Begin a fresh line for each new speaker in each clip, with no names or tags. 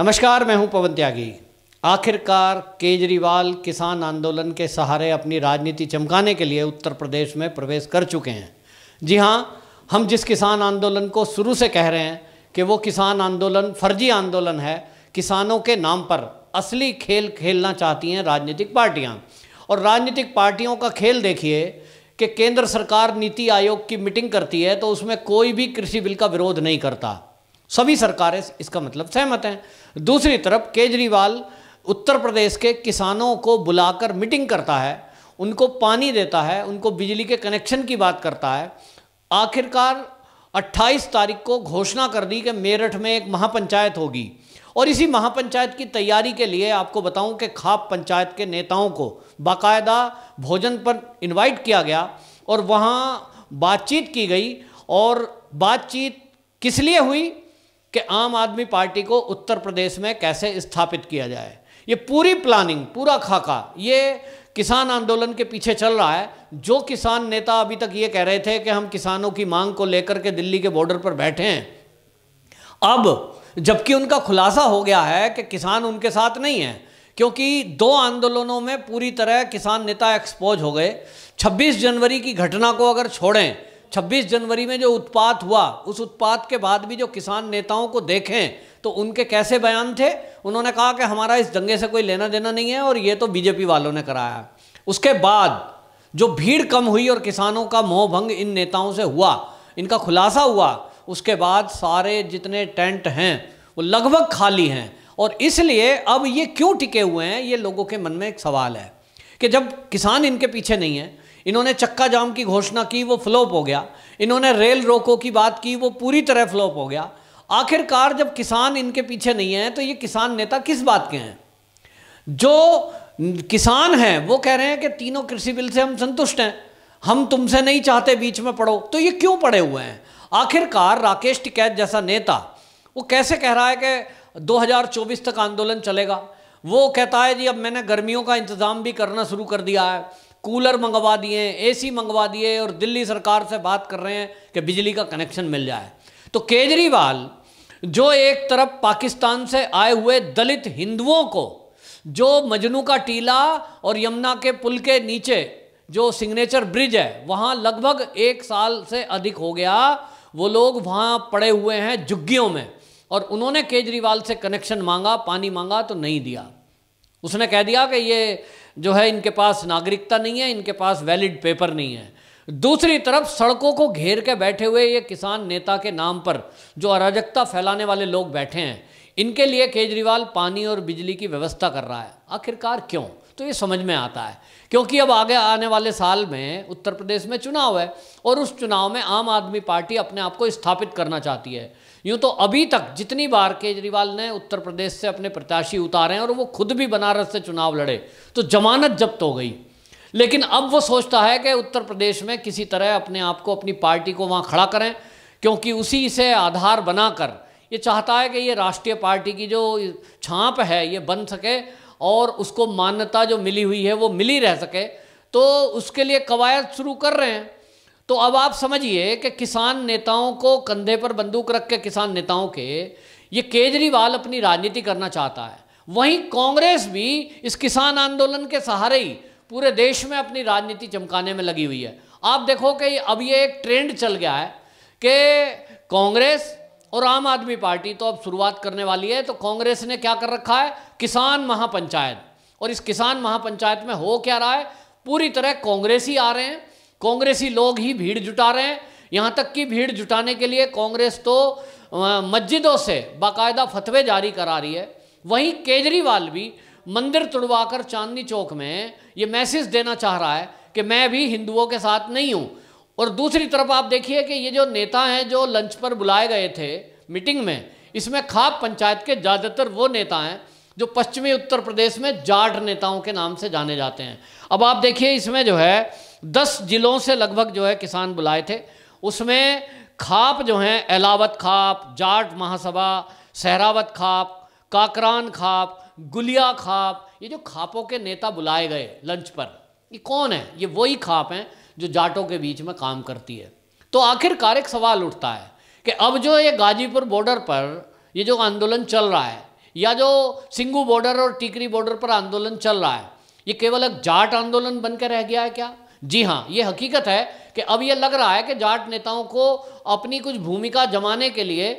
नमस्कार मैं हूं पवन त्यागी आखिरकार केजरीवाल किसान आंदोलन के सहारे अपनी राजनीति चमकाने के लिए उत्तर प्रदेश में प्रवेश कर चुके हैं जी हाँ हम जिस किसान आंदोलन को शुरू से कह रहे हैं कि वो किसान आंदोलन फर्जी आंदोलन है किसानों के नाम पर असली खेल खेलना चाहती हैं राजनीतिक पार्टियाँ और राजनीतिक पार्टियों का खेल देखिए कि केंद्र सरकार नीति आयोग की मीटिंग करती है तो उसमें कोई भी कृषि बिल का विरोध नहीं करता सभी सरकारें इसका मतलब सहमत हैं दूसरी तरफ केजरीवाल उत्तर प्रदेश के किसानों को बुलाकर मीटिंग करता है उनको पानी देता है उनको बिजली के कनेक्शन की बात करता है आखिरकार 28 तारीख को घोषणा कर दी कि मेरठ में एक महापंचायत होगी और इसी महापंचायत की तैयारी के लिए आपको बताऊं कि खाप पंचायत के नेताओं को बाकायदा भोजन पर इनवाइट किया गया और वहाँ बातचीत की गई और बातचीत किस लिए हुई कि आम आदमी पार्टी को उत्तर प्रदेश में कैसे स्थापित किया जाए ये पूरी प्लानिंग पूरा खाका ये किसान आंदोलन के पीछे चल रहा है जो किसान नेता अभी तक ये कह रहे थे कि हम किसानों की मांग को लेकर के दिल्ली के बॉर्डर पर बैठे हैं अब जबकि उनका खुलासा हो गया है कि किसान उनके साथ नहीं है क्योंकि दो आंदोलनों में पूरी तरह किसान नेता एक्सपोज हो गए 26 जनवरी की घटना को अगर छोड़ें 26 जनवरी में जो उत्पात हुआ उस उत्पात के बाद भी जो किसान नेताओं को देखें तो उनके कैसे बयान थे उन्होंने कहा कि हमारा इस दंगे से कोई लेना देना नहीं है और ये तो बीजेपी वालों ने कराया उसके बाद जो भीड़ कम हुई और किसानों का मोह भंग इन नेताओं से हुआ इनका खुलासा हुआ उसके बाद सारे जितने टेंट हैं वो लगभग खाली हैं और इसलिए अब ये क्यों टिके हुए हैं ये लोगों के मन में एक सवाल है कि जब किसान इनके पीछे नहीं है इन्होंने चक्का जाम की घोषणा की वो फ्लॉप हो गया इन्होंने रेल रोको की बात की वो पूरी तरह फ्लॉप हो गया आखिरकार जब किसान इनके पीछे नहीं है तो ये किसान नेता किस बात के हैं जो किसान हैं वो कह रहे हैं कि तीनों कृषि बिल से हम संतुष्ट हैं हम तुमसे नहीं चाहते बीच में पढ़ो तो ये क्यों पड़े हुए हैं आखिरकार राकेश टिकैत जैसा नेता वो कैसे कह रहा है कि 2024 तक आंदोलन चलेगा वो कहता है जी अब मैंने गर्मियों का इंतज़ाम भी करना शुरू कर दिया है कूलर मंगवा दिए एसी मंगवा दिए और दिल्ली सरकार से बात कर रहे हैं कि बिजली का कनेक्शन मिल जाए तो केजरीवाल जो एक तरफ पाकिस्तान से आए हुए दलित हिंदुओं को जो मजनू का टीला और यमुना के पुल के नीचे जो सिग्नेचर ब्रिज है वहाँ लगभग एक साल से अधिक हो गया वो लोग वहाँ पड़े हुए हैं झुग्गियों में और उन्होंने केजरीवाल से कनेक्शन मांगा पानी मांगा तो नहीं दिया उसने कह दिया कि ये जो है इनके पास नागरिकता नहीं है इनके पास वैलिड पेपर नहीं है दूसरी तरफ सड़कों को घेर के बैठे हुए ये किसान नेता के नाम पर जो अराजकता फैलाने वाले लोग बैठे हैं इनके लिए केजरीवाल पानी और बिजली की व्यवस्था कर रहा है आखिरकार क्यों तो ये समझ में आता है क्योंकि अब आगे आने वाले साल में उत्तर प्रदेश में चुनाव है और उस चुनाव में आम आदमी पार्टी अपने आप को स्थापित करना चाहती है यूं तो अभी तक जितनी बार केजरीवाल ने उत्तर प्रदेश से अपने प्रत्याशी उतारे हैं और वो खुद भी बनारस से चुनाव लड़े तो जमानत जब्त हो गई लेकिन अब वो सोचता है कि उत्तर प्रदेश में किसी तरह अपने आप को अपनी पार्टी को वहाँ खड़ा करें क्योंकि उसी से आधार बनाकर ये चाहता है कि ये राष्ट्रीय पार्टी की जो छाप है ये बन सके और उसको मान्यता जो मिली हुई है वो मिली रह सके तो उसके लिए कवायद शुरू कर रहे हैं तो अब आप समझिए कि किसान नेताओं को कंधे पर बंदूक रख के किसान नेताओं के ये केजरीवाल अपनी राजनीति करना चाहता है वहीं कांग्रेस भी इस किसान आंदोलन के सहारे ही पूरे देश में अपनी राजनीति चमकाने में लगी हुई है आप देखो कि अब ये एक ट्रेंड चल गया है कि कांग्रेस और आम आदमी पार्टी तो अब शुरुआत करने वाली है तो कांग्रेस ने क्या कर रखा है किसान महापंचायत और इस किसान महापंचायत में हो क्या रहा है पूरी तरह कांग्रेस ही आ रहे हैं कांग्रेसी लोग ही भीड़ जुटा रहे हैं यहाँ तक कि भीड़ जुटाने के लिए कांग्रेस तो मस्जिदों से बाकायदा फतवे जारी करा रही है वहीं केजरीवाल भी मंदिर तुड़वाकर चांदनी चौक में ये मैसेज देना चाह रहा है कि मैं भी हिंदुओं के साथ नहीं हूँ और दूसरी तरफ आप देखिए कि ये जो नेता हैं जो लंच पर बुलाए गए थे मीटिंग में इसमें खाप पंचायत के ज़्यादातर वो नेता हैं जो पश्चिमी उत्तर प्रदेश में जाट नेताओं के नाम से जाने जाते हैं अब आप देखिए इसमें जो है दस जिलों से लगभग जो है किसान बुलाए थे उसमें खाप जो हैं एलावत खाप जाट महासभा सहरावत खाप काकरान खाप गुलिया खाप ये जो खापों के नेता बुलाए गए लंच पर ये कौन है ये वही खाप हैं जो जाटों के बीच में काम करती है तो आखिरकार एक सवाल उठता है कि अब जो ये गाजीपुर बॉर्डर पर ये जो आंदोलन चल रहा है या जो सिंगू बॉर्डर और टीकरी बॉर्डर पर आंदोलन चल रहा है ये केवल एक जाट आंदोलन बनकर रह गया है क्या जी हाँ ये हकीकत है कि अब ये लग रहा है कि जाट नेताओं को अपनी कुछ भूमिका जमाने के लिए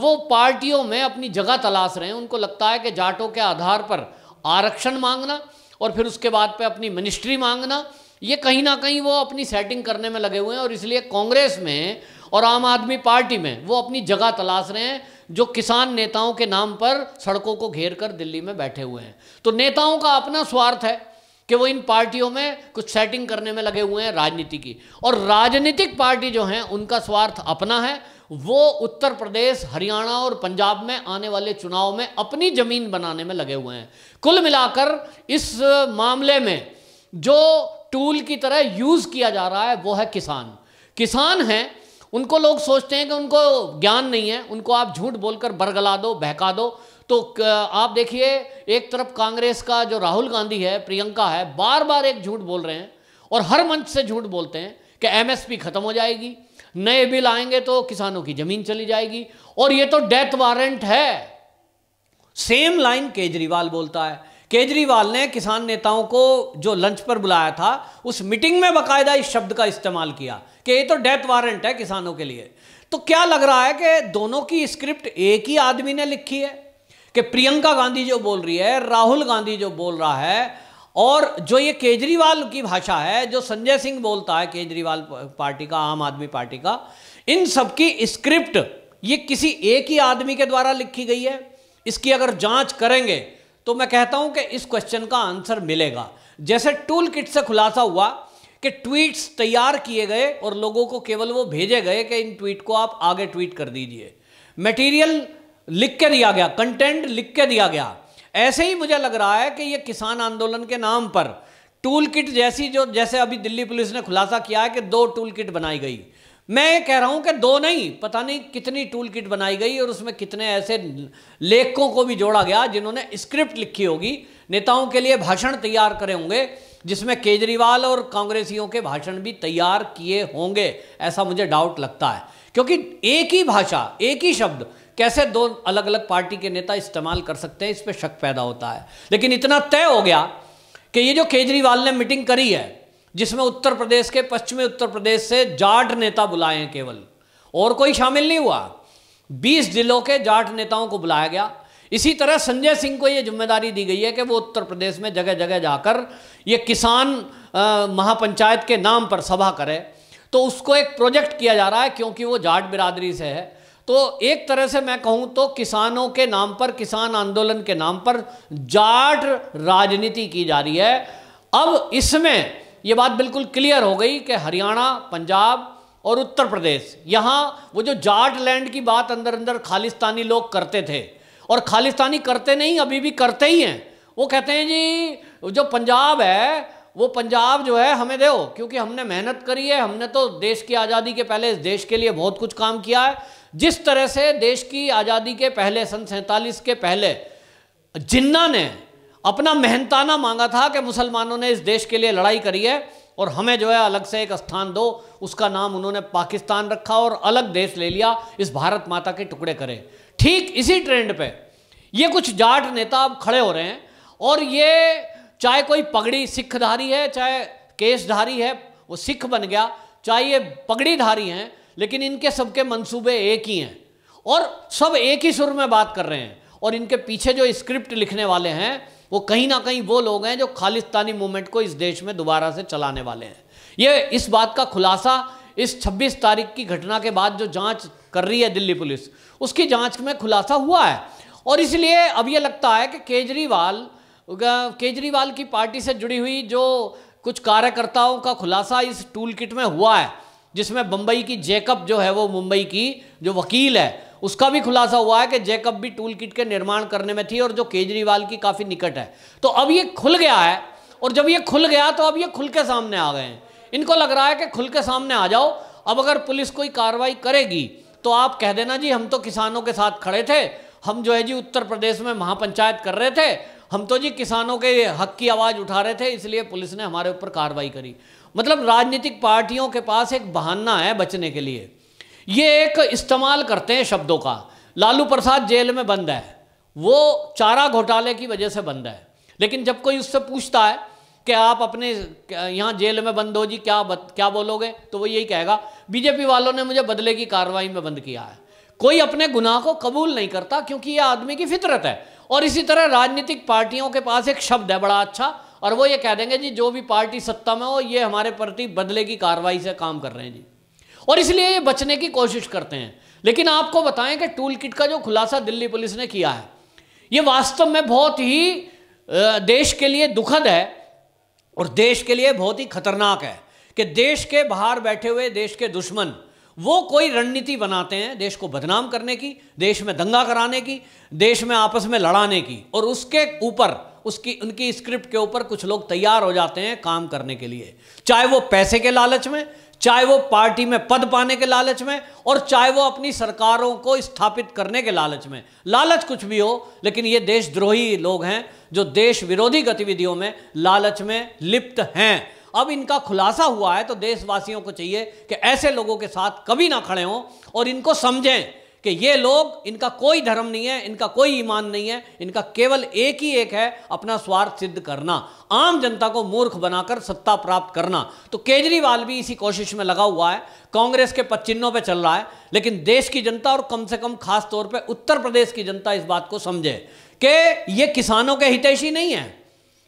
वो पार्टियों में अपनी जगह तलाश रहे हैं उनको लगता है कि जाटों के आधार पर आरक्षण मांगना और फिर उसके बाद पे अपनी मिनिस्ट्री मांगना ये कहीं ना कहीं वो अपनी सेटिंग करने में लगे हुए हैं और इसलिए कांग्रेस में और आम आदमी पार्टी में वो अपनी जगह तलाश रहे हैं जो किसान नेताओं के नाम पर सड़कों को घेर कर दिल्ली में बैठे हुए हैं तो नेताओं का अपना स्वार्थ है कि वो इन पार्टियों में कुछ सेटिंग करने में लगे हुए हैं राजनीति की और राजनीतिक पार्टी जो हैं उनका स्वार्थ अपना है वो उत्तर प्रदेश हरियाणा और पंजाब में आने वाले चुनाव में अपनी जमीन बनाने में लगे हुए हैं कुल मिलाकर इस मामले में जो टूल की तरह यूज़ किया जा रहा है वो है किसान किसान हैं उनको लोग सोचते हैं कि उनको ज्ञान नहीं है उनको आप झूठ बोलकर बरगला दो बहका दो तो आप देखिए एक तरफ कांग्रेस का जो राहुल गांधी है प्रियंका है बार बार एक झूठ बोल रहे हैं और हर मंच से झूठ बोलते हैं कि एमएसपी खत्म हो जाएगी नए बिल आएंगे तो किसानों की जमीन चली जाएगी और ये तो डेथ वारंट है सेम लाइन केजरीवाल बोलता है केजरीवाल ने किसान नेताओं को जो लंच पर बुलाया था उस मीटिंग में बकायदा इस शब्द का इस्तेमाल किया कि ये तो डेथ वारंट है किसानों के लिए तो क्या लग रहा है कि दोनों की स्क्रिप्ट एक ही आदमी ने लिखी है कि प्रियंका गांधी जो बोल रही है राहुल गांधी जो बोल रहा है और जो ये केजरीवाल की भाषा है जो संजय सिंह बोलता है केजरीवाल पार्टी का आम आदमी पार्टी का इन सबकी स्क्रिप्ट ये किसी एक ही आदमी के द्वारा लिखी गई है इसकी अगर जांच करेंगे तो मैं कहता हूं कि इस क्वेश्चन का आंसर मिलेगा जैसे टूल किट से खुलासा हुआ कि ट्वीट्स तैयार किए गए और लोगों को केवल वो भेजे गए कि इन ट्वीट को आप आगे ट्वीट कर दीजिए मटीरियल लिख के दिया गया कंटेंट लिख के दिया गया ऐसे ही मुझे लग रहा है कि ये किसान आंदोलन के नाम पर टूल किट जैसी जो जैसे अभी दिल्ली पुलिस ने खुलासा किया है कि दो टूल किट बनाई गई मैं ये कह रहा हूं कि दो नहीं पता नहीं कितनी टूल किट बनाई गई और उसमें कितने ऐसे लेखकों को भी जोड़ा गया जिन्होंने स्क्रिप्ट लिखी होगी नेताओं के लिए भाषण तैयार करे होंगे जिसमें केजरीवाल और कांग्रेसियों के भाषण भी तैयार किए होंगे ऐसा मुझे डाउट लगता है क्योंकि एक ही भाषा एक ही शब्द कैसे दो अलग अलग पार्टी के नेता इस्तेमाल कर सकते हैं इस पर शक पैदा होता है लेकिन इतना तय हो गया कि ये जो केजरीवाल ने मीटिंग करी है जिसमें उत्तर प्रदेश के पश्चिमी उत्तर प्रदेश से जाट नेता बुलाए हैं केवल और कोई शामिल नहीं हुआ 20 जिलों के जाट नेताओं को बुलाया गया इसी तरह संजय सिंह को यह जिम्मेदारी दी गई है कि वो उत्तर प्रदेश में जगह जगह जाकर ये किसान महापंचायत के नाम पर सभा करे तो उसको एक प्रोजेक्ट किया जा रहा है क्योंकि वो जाट बिरादरी से है तो एक तरह से मैं कहूं तो किसानों के नाम पर किसान आंदोलन के नाम पर जाट राजनीति की जा रही है अब इसमें ये बात बिल्कुल क्लियर हो गई कि हरियाणा पंजाब और उत्तर प्रदेश यहाँ वो जो जाट लैंड की बात अंदर अंदर खालिस्तानी लोग करते थे और खालिस्तानी करते नहीं अभी भी करते ही हैं वो कहते हैं जी जो पंजाब है वो पंजाब जो है हमें दो क्योंकि हमने मेहनत करी है हमने तो देश की आज़ादी के पहले इस देश के लिए बहुत कुछ काम किया है जिस तरह से देश की आज़ादी के पहले सन सैंतालीस के पहले जिन्ना ने अपना मेहनताना मांगा था कि मुसलमानों ने इस देश के लिए लड़ाई करी है और हमें जो है अलग से एक स्थान दो उसका नाम उन्होंने पाकिस्तान रखा और अलग देश ले लिया इस भारत माता के टुकड़े करें ठीक इसी ट्रेंड पे ये कुछ जाट नेता अब खड़े हो रहे हैं और ये चाहे कोई पगड़ी सिखधारी है चाहे केशधारी है वो सिख बन गया चाहे ये पगड़ीधारी हैं लेकिन इनके सबके मंसूबे एक ही हैं और सब एक ही सुर में बात कर रहे हैं और इनके पीछे जो स्क्रिप्ट लिखने वाले हैं वो कहीं ना कहीं वो लोग हैं जो खालिस्तानी मूवमेंट को इस देश में दोबारा से चलाने वाले हैं ये इस बात का खुलासा इस 26 तारीख की घटना के बाद जो जांच कर रही है दिल्ली पुलिस उसकी जांच में खुलासा हुआ है और इसलिए अब ये लगता है कि केजरीवाल केजरीवाल की पार्टी से जुड़ी हुई जो कुछ कार्यकर्ताओं का खुलासा इस टूल किट में हुआ है जिसमें बंबई की जैकब जो है वो मुंबई की जो वकील है उसका भी खुलासा हुआ है कि जैकब भी टूल किट के निर्माण करने में थी और जो केजरीवाल की काफ़ी निकट है तो अब ये खुल गया है और जब ये खुल गया तो अब ये खुल के सामने आ गए हैं इनको लग रहा है कि खुल के सामने आ जाओ अब अगर पुलिस कोई कार्रवाई करेगी तो आप कह देना जी हम तो किसानों के साथ खड़े थे हम जो है जी उत्तर प्रदेश में महापंचायत कर रहे थे हम तो जी किसानों के हक की आवाज़ उठा रहे थे इसलिए पुलिस ने हमारे ऊपर कार्रवाई करी मतलब राजनीतिक पार्टियों के पास एक बहाना है बचने के लिए ये एक इस्तेमाल करते हैं शब्दों का लालू प्रसाद जेल में बंद है वो चारा घोटाले की वजह से बंद है लेकिन जब कोई उससे पूछता है कि आप अपने यहाँ जेल में बंद हो जी क्या बत, क्या बोलोगे तो वो यही कहेगा बीजेपी वालों ने मुझे बदले की कार्रवाई में बंद किया है कोई अपने गुनाह को कबूल नहीं करता क्योंकि ये आदमी की फितरत है और इसी तरह राजनीतिक पार्टियों के पास एक शब्द है बड़ा अच्छा और वो ये कह देंगे जी जो भी पार्टी सत्ता में हो ये हमारे प्रति बदले की कार्रवाई से काम कर रहे हैं जी और इसलिए ये बचने की कोशिश करते हैं लेकिन आपको बताएं कि टूल किट का जो खुलासा दिल्ली पुलिस ने किया है ये वास्तव में बहुत ही देश के लिए दुखद है और देश के लिए बहुत ही खतरनाक है कि देश के बाहर बैठे हुए देश के दुश्मन वो कोई रणनीति बनाते हैं देश को बदनाम करने की देश में दंगा कराने की देश में आपस में लड़ाने की और उसके ऊपर उसकी उनकी स्क्रिप्ट के ऊपर कुछ लोग तैयार हो जाते हैं काम करने के लिए चाहे वो पैसे के लालच में चाहे वो पार्टी में पद पाने के लालच में और चाहे वो अपनी सरकारों को स्थापित करने के लालच में लालच कुछ भी हो लेकिन ये देशद्रोही लोग हैं जो देश विरोधी गतिविधियों में लालच में लिप्त हैं अब इनका खुलासा हुआ है तो देशवासियों को चाहिए कि ऐसे लोगों के साथ कभी ना खड़े हों और इनको समझें कि ये लोग इनका कोई धर्म नहीं है इनका कोई ईमान नहीं है इनका केवल एक ही एक है अपना स्वार्थ सिद्ध करना आम जनता को मूर्ख बनाकर सत्ता प्राप्त करना तो केजरीवाल भी इसी कोशिश में लगा हुआ है कांग्रेस के पच्चिन्नों पे चल रहा है लेकिन देश की जनता और कम से कम खास तौर पे उत्तर प्रदेश की जनता इस बात को समझे कि ये किसानों के हितैषी नहीं है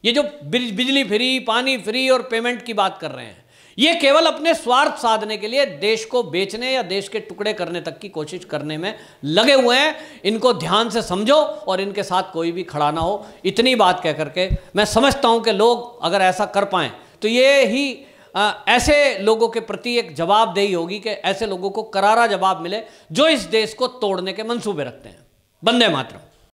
ये जो बिजली फ्री पानी फ्री और पेमेंट की बात कर रहे हैं ये केवल अपने स्वार्थ साधने के लिए देश को बेचने या देश के टुकड़े करने तक की कोशिश करने में लगे हुए हैं इनको ध्यान से समझो और इनके साथ कोई भी खड़ा ना हो इतनी बात कह करके मैं समझता हूं कि लोग अगर ऐसा कर पाए तो ये ही आ, ऐसे लोगों के प्रति एक जवाबदेही होगी कि ऐसे लोगों को करारा जवाब मिले जो इस देश को तोड़ने के मंसूबे रखते हैं बंदे मातरम